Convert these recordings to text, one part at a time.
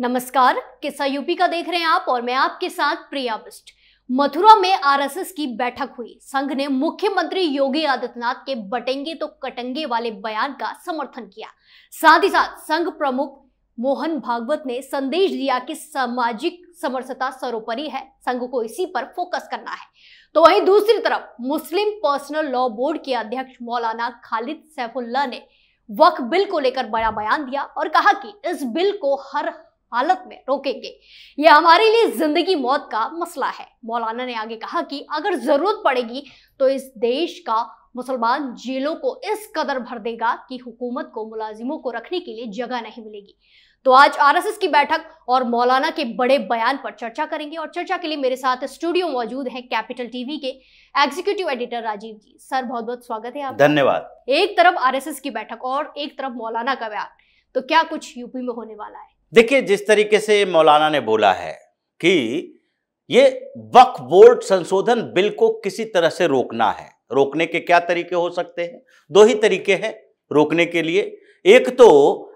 नमस्कार किस्सा यूपी का देख रहे हैं आप और मैं आपके साथ प्रिया बिस्ट मथुरा में आरएसएस की बैठक हुई संघ ने मुख्यमंत्री योगी आदित्यनाथ के बटेंगे तो कटेंगे वाले बयान का समर्थन किया साथ ही साथ संघ प्रमुख मोहन भागवत ने संदेश दिया कि सामाजिक समरसता सर्वोपरि है संघ को इसी पर फोकस करना है तो वहीं दूसरी तरफ मुस्लिम पर्सनल लॉ बोर्ड के अध्यक्ष मौलाना खालिद सैफुल्ला ने वक्फ बिल को लेकर बड़ा बयान दिया और कहा कि इस बिल को हर हालत में रोकेंगे यह हमारे लिए जिंदगी मौत का मसला है मौलाना ने आगे कहा कि अगर जरूरत पड़ेगी तो इस देश का मुसलमान जेलों को इस कदर भर देगा कि हुकूमत को मुलाजिमों को रखने के लिए जगह नहीं मिलेगी तो आज आरएसएस की बैठक और मौलाना के बड़े बयान पर चर्चा करेंगे और चर्चा के लिए मेरे साथ स्टूडियो मौजूद हैं कैपिटल टीवी के executive editor Rajiv ji sir बहुत बहुत स्वागत है आप धन्यवाद एक तरफ आरएसएस की बैठक और एक तरफ मौलाना का बयान तो क्या कुछ यूपी में होने वाला है देखिए जिस तरीके से मौलाना ने बोला है कि ये वक्फ बोर्ड संशोधन बिल को किसी तरह से रोकना है रोकने के क्या तरीके हो सकते हैं दो ही तरीके हैं रोकने के लिए एक तो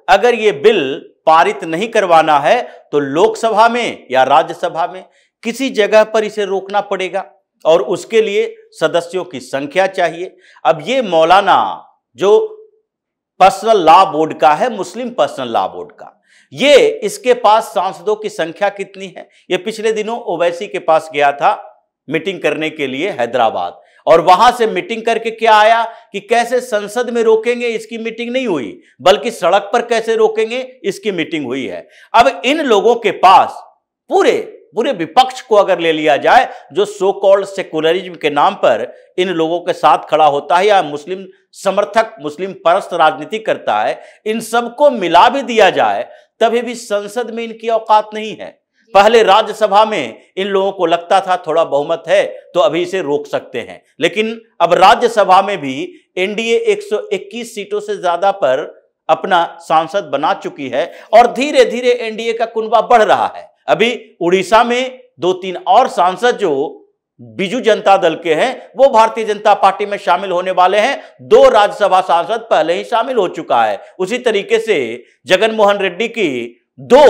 अगर ये बिल पारित नहीं करवाना है तो लोकसभा में या राज्यसभा में किसी जगह पर इसे रोकना पड़ेगा और उसके लिए सदस्यों की संख्या चाहिए अब ये मौलाना जो पर्सनल लॉ बोर्ड का है मुस्लिम पर्सनल लॉ बोर्ड का ये इसके पास सांसदों की संख्या कितनी है ये पिछले दिनों ओवैसी के पास गया था मीटिंग करने के लिए हैदराबाद और वहां से मीटिंग करके क्या आया कि कैसे संसद में रोकेंगे इसकी मीटिंग नहीं हुई बल्कि सड़क पर कैसे रोकेंगे इसकी मीटिंग हुई है अब इन लोगों के पास पूरे पूरे विपक्ष को अगर ले लिया जाए जो सो कॉल्ड सेकुलरिज्म के नाम पर इन लोगों के साथ खड़ा होता है या मुस्लिम समर्थक मुस्लिम परस्त राजनीति करता है इन सबको मिला भी दिया जाए तभी भी संसद में इनकी औकात नहीं है पहले राज्यसभा में इन लोगों को लगता था थोड़ा बहुमत है तो अभी इसे रोक सकते हैं लेकिन अब राज्यसभा में भी एनडीए 121 सीटों से ज्यादा पर अपना सांसद बना चुकी है और धीरे धीरे एनडीए का कुनबा बढ़ रहा है अभी उड़ीसा में दो तीन और सांसद जो बीजू जनता दल के हैं वो भारतीय जनता पार्टी में शामिल होने वाले हैं दो राज्यसभा सांसद पहले ही शामिल हो चुका है उसी तरीके से जगनमोहन रेड्डी की दो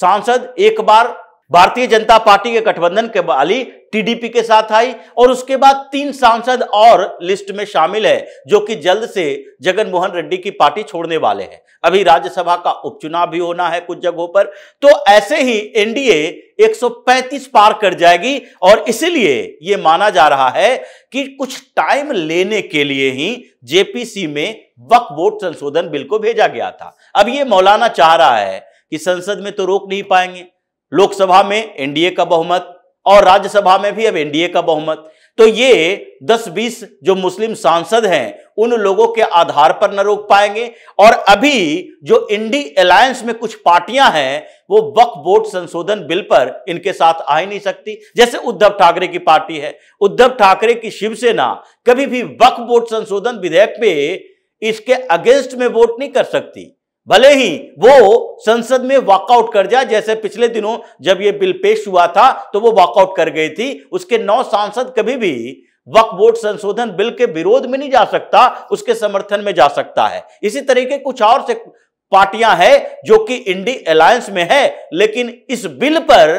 सांसद एक बार भारतीय जनता पार्टी के गठबंधन के वाली टीडीपी के साथ आई और उसके बाद तीन सांसद और लिस्ट में शामिल है जो कि जल्द से जगनमोहन रेड्डी की पार्टी छोड़ने वाले हैं अभी राज्यसभा का उपचुनाव भी होना है कुछ जगहों पर तो ऐसे ही एनडीए 135 पार कर जाएगी और इसलिए यह माना जा रहा है कि कुछ टाइम लेने के लिए ही जेपीसी में वक्फ वोट संशोधन बिल को भेजा गया था अब यह मौलाना चाह रहा है कि संसद में तो रोक नहीं पाएंगे लोकसभा में एनडीए का बहुमत और राज्यसभा में भी अब एनडीए का बहुमत तो ये 10-20 जो मुस्लिम सांसद हैं उन लोगों के आधार पर न रोक पाएंगे और अभी जो इंडी अलायंस में कुछ पार्टियां हैं वो वक्फ बोर्ड संशोधन बिल पर इनके साथ आ ही नहीं सकती जैसे उद्धव ठाकरे की पार्टी है उद्धव ठाकरे की शिवसेना कभी भी वक्फ बोर्ड संशोधन विधेयक पे इसके अगेंस्ट में वोट नहीं कर सकती भले ही वो संसद में वॉकआउट कर जाए जैसे पिछले दिनों जब ये बिल पेश हुआ था तो वो वॉकआउट कर गई थी उसके नौ सांसद कभी भी वक्फ वोट संशोधन बिल के विरोध में नहीं जा सकता उसके समर्थन में जा सकता है इसी तरीके कुछ और से पार्टियां हैं जो कि इंडी अलायंस में है लेकिन इस बिल पर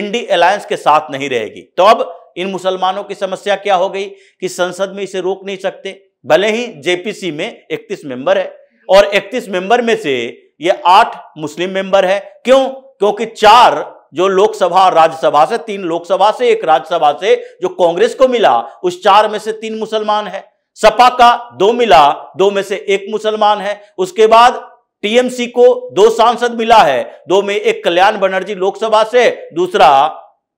इंडी अलायंस के साथ नहीं रहेगी तो अब इन मुसलमानों की समस्या क्या हो गई कि संसद में इसे रोक नहीं सकते भले ही जेपीसी में इकतीस मेंबर है और 31 मेंबर में से ये आठ मुस्लिम मेंबर है क्यों क्योंकि चार जो लोकसभा और राज्यसभा से तीन लोकसभा से एक राज्यसभा से जो कांग्रेस को मिला उस चार में से तीन मुसलमान है सपा का दो मिला दो में से एक मुसलमान है उसके बाद टीएमसी को दो सांसद मिला है दो में एक कल्याण बनर्जी लोकसभा से दूसरा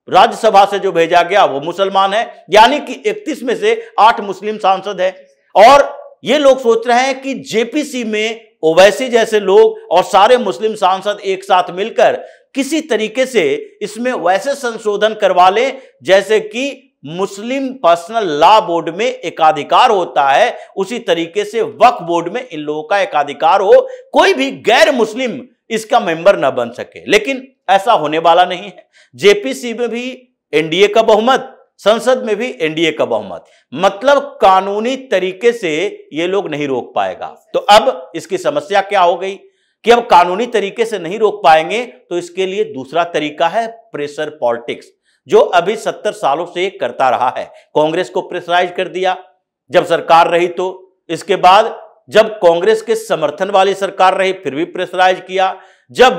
राज्यसभा से जो भेजा गया वो मुसलमान है यानी कि 31 में से आठ मुस्लिम सांसद है और ये लोग सोच रहे हैं कि जेपीसी में ओवैसी जैसे लोग और सारे मुस्लिम सांसद एक साथ मिलकर किसी तरीके से इसमें वैसे संशोधन करवा लें जैसे कि मुस्लिम पर्सनल लॉ बोर्ड में एकाधिकार होता है उसी तरीके से वक्फ बोर्ड में इन लोगों का एकाधिकार हो कोई भी गैर मुस्लिम इसका मेंबर ना बन सके लेकिन ऐसा होने वाला नहीं है जेपीसी में भी एनडीए का बहुमत संसद में भी एनडीए का बहुमत मतलब कानूनी तरीके से ये लोग नहीं रोक पाएगा तो अब इसकी समस्या क्या हो गई कि अब कानूनी तरीके से नहीं रोक पाएंगे तो इसके लिए दूसरा तरीका है प्रेशर पॉलिटिक्स जो अभी सत्तर सालों से करता रहा है कांग्रेस को प्रेशराइज कर दिया जब सरकार रही तो इसके बाद जब कांग्रेस के समर्थन वाली सरकार रही फिर भी प्रेशराइज किया जब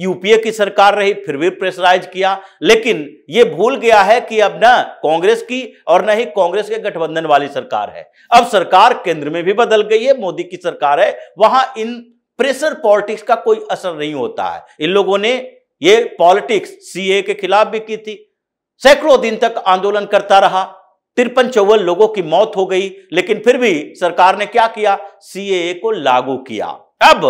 यूपीए की सरकार रही फिर भी प्रेशराइज किया लेकिन यह भूल गया है कि अब ना कांग्रेस की और न ही कांग्रेस के गठबंधन वाली सरकार है अब सरकार केंद्र में भी बदल गई है मोदी की सरकार है वहां इन प्रेशर पॉलिटिक्स का कोई असर नहीं होता है इन लोगों ने यह पॉलिटिक्स सीए के खिलाफ भी की थी सैकड़ों दिन तक आंदोलन करता रहा तिरपन चौवन लोगों की मौत हो गई लेकिन फिर भी सरकार ने क्या किया सीएए को लागू किया अब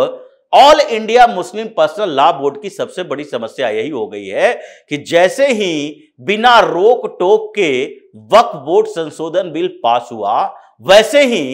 all India Muslim personal law board की सबसे बड़ी समस्या यही हो गई है कि जैसे ही बिना रोक टोक के वक्फ बोर्ड संशोधन बिल पास हुआ वैसे ही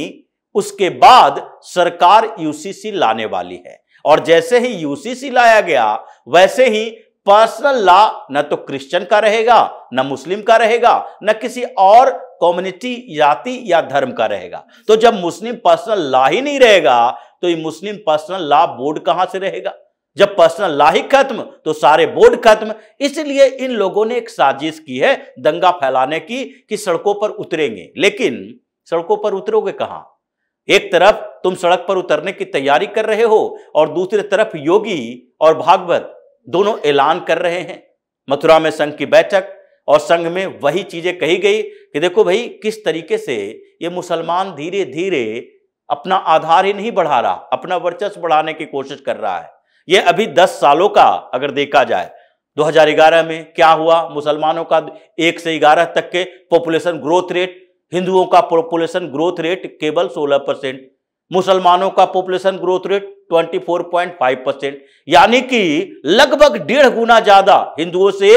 उसके बाद सरकार यूसीसी लाने वाली है और जैसे ही यूसीसी लाया गया वैसे ही पर्सनल लॉ न तो क्रिश्चियन का रहेगा न मुस्लिम का रहेगा न किसी और कम्युनिटी जाति या धर्म का रहेगा तो जब मुस्लिम पर्सनल लॉ ही नहीं रहेगा तो ये मुस्लिम पर्सनल लॉ बोर्ड कहां से रहेगा जब पर्सनल लॉ ही खत्म तो सारे बोर्ड खत्म इसलिए इन लोगों ने एक साजिश की है दंगा फैलाने की कि सड़कों पर उतरेंगे लेकिन सड़कों पर उतरोगे कहां एक तरफ तुम सड़क पर उतरने की तैयारी कर रहे हो और दूसरी तरफ योगी और भागवत दोनों ऐलान कर रहे हैं मथुरा में संघ की बैठक और संघ में वही चीजें कही गई कि देखो भाई किस तरीके से ये मुसलमान धीरे धीरे अपना आधार ही नहीं बढ़ा रहा अपना वर्चस्व बढ़ाने की कोशिश कर रहा है यह अभी 10 सालों का अगर देखा जाए 2011 में क्या हुआ मुसलमानों का एक से ग्यारह तक के पॉपुलेशन ग्रोथ रेट हिंदुओं का पॉपुलेशन ग्रोथ रेट केवल 16 परसेंट मुसलमानों का पॉपुलेशन ग्रोथ रेट 24.5 परसेंट यानी कि लगभग डेढ़ गुना ज्यादा हिंदुओं से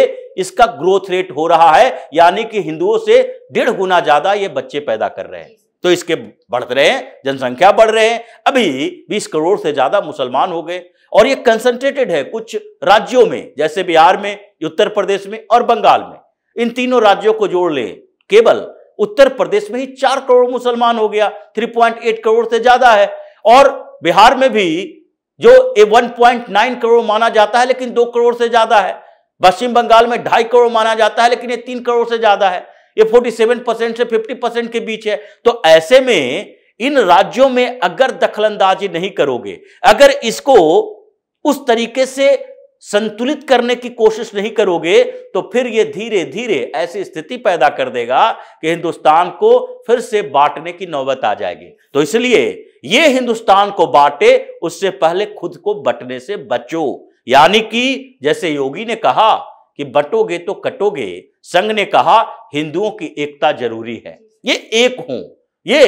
इसका ग्रोथ रेट हो रहा है यानी कि हिंदुओं से डेढ़ गुना ज्यादा ये बच्चे पैदा कर रहे हैं तो इसके बढ़ रहे जनसंख्या बढ़ रहे हैं अभी बीस करोड़ से ज्यादा मुसलमान हो गए और ये कंसंट्रेटेड है कुछ राज्यों में जैसे बिहार में उत्तर प्रदेश में और बंगाल में इन तीनों राज्यों को जोड़ ले केवल उत्तर प्रदेश में ही चार करोड़ मुसलमान हो गया 3.8 करोड़ से ज्यादा है और बिहार में भी जो ए 1.9 करोड़ माना जाता है लेकिन दो करोड़ से ज्यादा है पश्चिम बंगाल में ढाई करोड़ माना जाता है लेकिन ये तीन करोड़ से ज्यादा है ये 47 परसेंट से 50 परसेंट के बीच है तो ऐसे में इन राज्यों में अगर दखलंदाजी नहीं करोगे अगर इसको उस तरीके से संतुलित करने की कोशिश नहीं करोगे तो फिर ये धीरे धीरे ऐसी स्थिति पैदा कर देगा कि हिंदुस्तान को फिर से बांटने की नौबत आ जाएगी तो इसलिए ये हिंदुस्तान को बांटे उससे पहले खुद को बटने से बचो यानी कि जैसे योगी ने कहा कि बटोगे तो कटोगे संघ ने कहा हिंदुओं की एकता जरूरी है ये एक हूं ये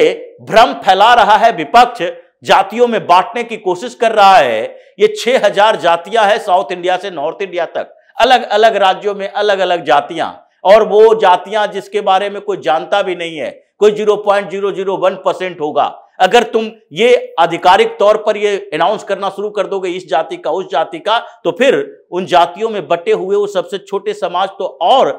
भ्रम फैला रहा है विपक्ष जातियों में बांटने की कोशिश कर रहा है ये 6000 जातियां हैं साउथ इंडिया से नॉर्थ इंडिया तक अलग अलग राज्यों में अलग अलग जातियां और वो जातियां जिसके बारे में कोई जानता भी नहीं है कोई zero point zero zero one percent होगा अगर तुम ये आधिकारिक तौर पर ये अनाउंस करना शुरू कर दोगे इस जाति का उस जाति का तो फिर उन जातियों में बटे हुए वो सबसे छोटे समाज तो और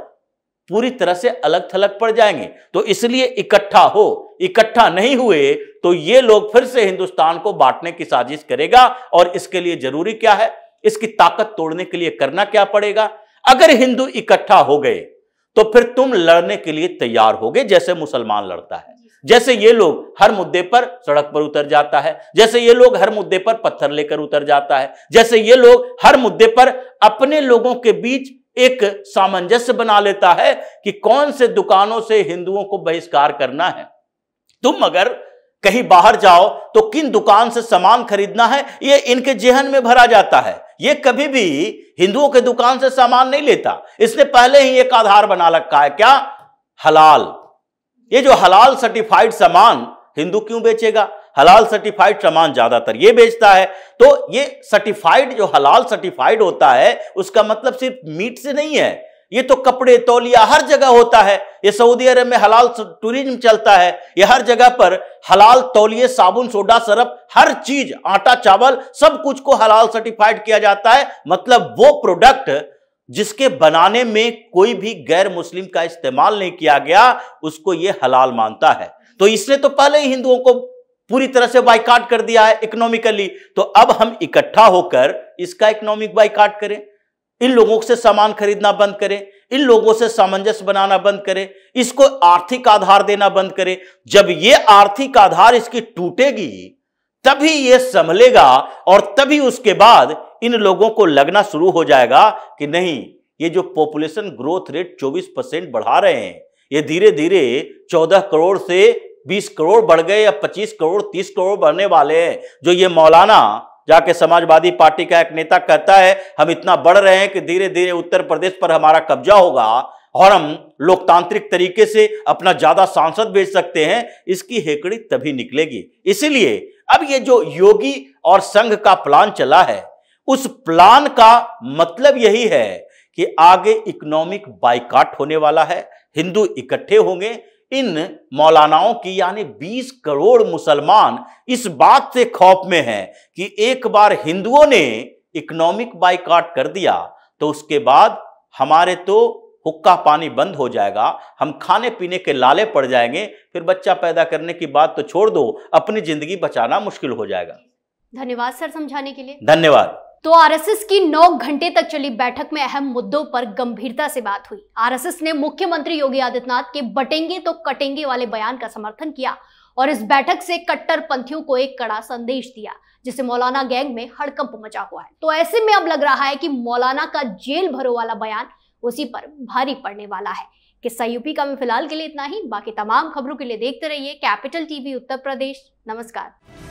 पूरी तरह से अलग थलग पड़ जाएंगे तो इसलिए इकट्ठा हो इकट्ठा नहीं हुए तो ये लोग फिर से हिंदुस्तान को बांटने की साजिश करेगा और इसके लिए जरूरी क्या है इसकी ताकत तोड़ने के लिए करना क्या पड़ेगा अगर हिंदू इकट्ठा हो गए तो फिर तुम लड़ने के लिए तैयार होगे जैसे मुसलमान लड़ता है जैसे ये लोग हर मुद्दे पर सड़क पर उतर जाता है जैसे ये लोग हर मुद्दे पर पत्थर लेकर उतर जाता है जैसे ये लोग हर मुद्दे पर अपने लोगों के बीच एक सामंजस्य बना लेता है कि कौन से दुकानों से हिंदुओं को बहिष्कार करना है तुम अगर कहीं बाहर जाओ तो किन दुकान से सामान खरीदना है ये इनके जेहन में भरा जाता है ये कभी भी हिंदुओं के दुकान से सामान नहीं लेता इसने पहले ही एक आधार बना रखा है क्या हलाल ये जो हलाल सर्टिफाइड सामान हिंदू क्यों बेचेगा हलाल सर्टिफाइड सामान ज्यादातर ये बेचता है तो ये सर्टिफाइड जो हलाल सर्टिफाइड होता है उसका मतलब सिर्फ मीट से नहीं है ये तो कपड़े तौलिया हर जगह होता है ये सऊदी अरब में हलाल टूरिज्म चलता है ये हर जगह पर हलाल तौलिए साबुन सोडा सरप हर चीज आटा चावल सब कुछ को हलाल सर्टिफाइड किया जाता है मतलब वो प्रोडक्ट जिसके बनाने में कोई भी गैर मुस्लिम का इस्तेमाल नहीं किया गया उसको ये हलाल मानता है तो इसने तो पहले ही हिंदुओं को पूरी तरह से बाइकाट कर दिया है इकोनॉमिकली तो अब हम इकट्ठा होकर इसका इकोनॉमिक बाइकाट करें इन लोगों से सामान खरीदना बंद करें इन लोगों से सामंजस्य बनाना बंद करें इसको आर्थिक आधार देना बंद करें जब ये आर्थिक आधार इसकी टूटेगी तभी यह संभलेगा और तभी उसके बाद इन लोगों को लगना शुरू हो जाएगा कि नहीं ये जो पॉपुलेशन ग्रोथ रेट 24 परसेंट बढ़ा रहे हैं ये धीरे धीरे 14 करोड़ से 20 करोड़ बढ़ गए या 25 करोड़ 30 करोड़ बढ़ने वाले हैं जो ये मौलाना जाके समाजवादी पार्टी का एक नेता कहता है हम इतना बढ़ रहे हैं कि धीरे धीरे उत्तर प्रदेश पर हमारा कब्जा होगा और हम लोकतांत्रिक तरीके से अपना ज्यादा सांसद भेज सकते हैं इसकी हेकड़ी तभी निकलेगी इसीलिए अब ये जो योगी और संघ का प्लान चला है उस प्लान का मतलब यही है कि आगे इकोनॉमिक बाइकाट होने वाला है हिंदू इकट्ठे होंगे इन मौलानाओं की यानी 20 करोड़ मुसलमान इस बात से खौफ में हैं कि एक बार हिंदुओं ने इकोनॉमिक बाइकाट कर दिया तो उसके बाद हमारे तो हुक्का पानी बंद हो जाएगा हम खाने पीने के लाले पड़ जाएंगे फिर बच्चा पैदा करने की बात तो छोड़ दो अपनी जिंदगी बचाना मुश्किल हो जाएगा धन्यवाद सर समझाने के लिए धन्यवाद तो आरएसएस की 9 घंटे तक चली बैठक में अहम मुद्दों पर गंभीरता से बात हुई आरएसएस ने मुख्यमंत्री योगी आदित्यनाथ के बटेंगे तो कटेंगे वाले बयान का समर्थन किया और इस बैठक से कट्टरपंथियों को एक कड़ा संदेश दिया जिसे मौलाना गैंग में हड़कंप मचा हुआ है तो ऐसे में अब लग रहा है कि मौलाना का जेल भरो वाला बयान उसी पर भारी पड़ने वाला है किस्सा यूपी का भी फिलहाल के लिए इतना ही बाकी तमाम खबरों के लिए देखते रहिए कैपिटल टीवी उत्तर प्रदेश नमस्कार